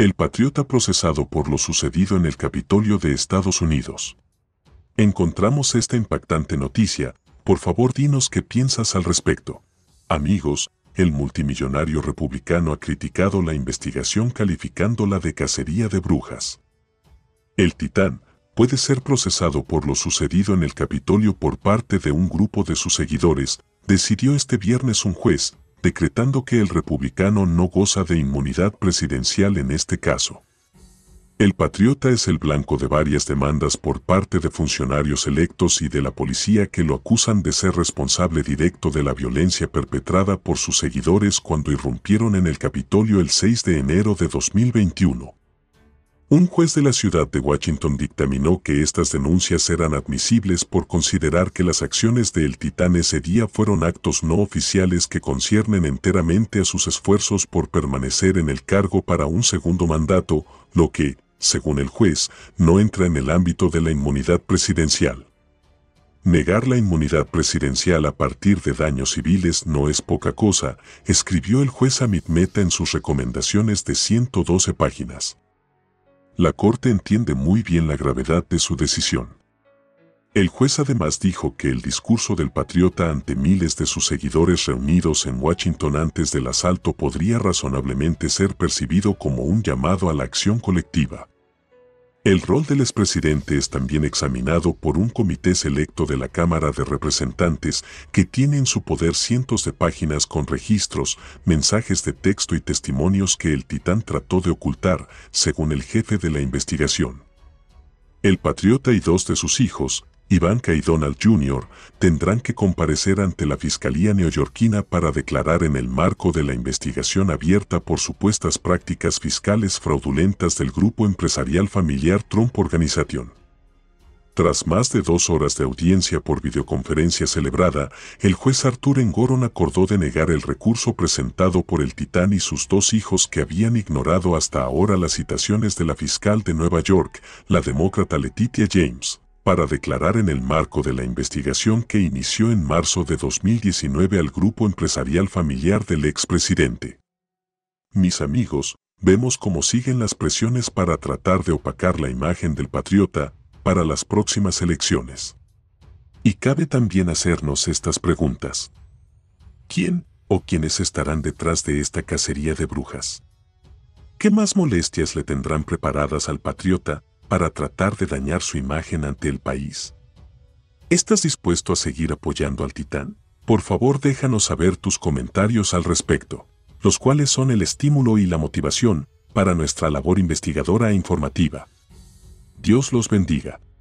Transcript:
el patriota procesado por lo sucedido en el Capitolio de Estados Unidos. Encontramos esta impactante noticia, por favor dinos qué piensas al respecto. Amigos, el multimillonario republicano ha criticado la investigación calificándola de cacería de brujas. El titán puede ser procesado por lo sucedido en el Capitolio por parte de un grupo de sus seguidores, decidió este viernes un juez, decretando que el republicano no goza de inmunidad presidencial en este caso. El patriota es el blanco de varias demandas por parte de funcionarios electos y de la policía que lo acusan de ser responsable directo de la violencia perpetrada por sus seguidores cuando irrumpieron en el Capitolio el 6 de enero de 2021. Un juez de la ciudad de Washington dictaminó que estas denuncias eran admisibles por considerar que las acciones de El Titán ese día fueron actos no oficiales que conciernen enteramente a sus esfuerzos por permanecer en el cargo para un segundo mandato, lo que, según el juez, no entra en el ámbito de la inmunidad presidencial. Negar la inmunidad presidencial a partir de daños civiles no es poca cosa, escribió el juez Amit Mehta en sus recomendaciones de 112 páginas la Corte entiende muy bien la gravedad de su decisión. El juez además dijo que el discurso del patriota ante miles de sus seguidores reunidos en Washington antes del asalto podría razonablemente ser percibido como un llamado a la acción colectiva, el rol del expresidente es también examinado por un comité selecto de la Cámara de Representantes que tiene en su poder cientos de páginas con registros, mensajes de texto y testimonios que el titán trató de ocultar, según el jefe de la investigación. El patriota y dos de sus hijos, Ivanka y Donald Jr. tendrán que comparecer ante la Fiscalía neoyorquina para declarar en el marco de la investigación abierta por supuestas prácticas fiscales fraudulentas del grupo empresarial familiar Trump Organization. Tras más de dos horas de audiencia por videoconferencia celebrada, el juez Arthur Engoron acordó denegar el recurso presentado por el titán y sus dos hijos que habían ignorado hasta ahora las citaciones de la fiscal de Nueva York, la demócrata Letitia James para declarar en el marco de la investigación que inició en marzo de 2019 al grupo empresarial familiar del expresidente. Mis amigos, vemos cómo siguen las presiones para tratar de opacar la imagen del patriota para las próximas elecciones. Y cabe también hacernos estas preguntas. ¿Quién o quiénes estarán detrás de esta cacería de brujas? ¿Qué más molestias le tendrán preparadas al patriota para tratar de dañar su imagen ante el país. ¿Estás dispuesto a seguir apoyando al titán? Por favor déjanos saber tus comentarios al respecto, los cuales son el estímulo y la motivación para nuestra labor investigadora e informativa. Dios los bendiga.